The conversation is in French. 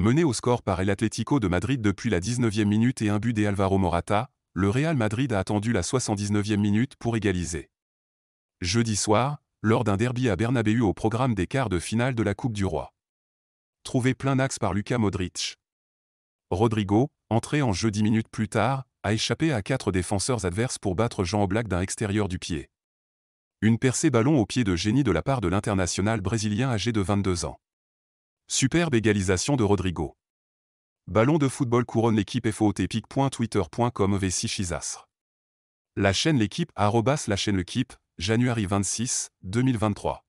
Mené au score par El de Madrid depuis la 19e minute et un but d'Alvaro Morata, le Real Madrid a attendu la 79e minute pour égaliser. Jeudi soir, lors d'un derby à Bernabeu au programme des quarts de finale de la Coupe du Roi. Trouvé plein axe par Luca Modric. Rodrigo, entré en jeu dix minutes plus tard, a échappé à quatre défenseurs adverses pour battre Jean Oblak d'un extérieur du pied. Une percée ballon au pied de génie de la part de l'international brésilien âgé de 22 ans. Superbe égalisation de Rodrigo. Ballon de football couronne l'équipe FOTPIC.twitter.com V6 La chaîne l'équipe, arrobas la chaîne l'équipe, January 26, 2023.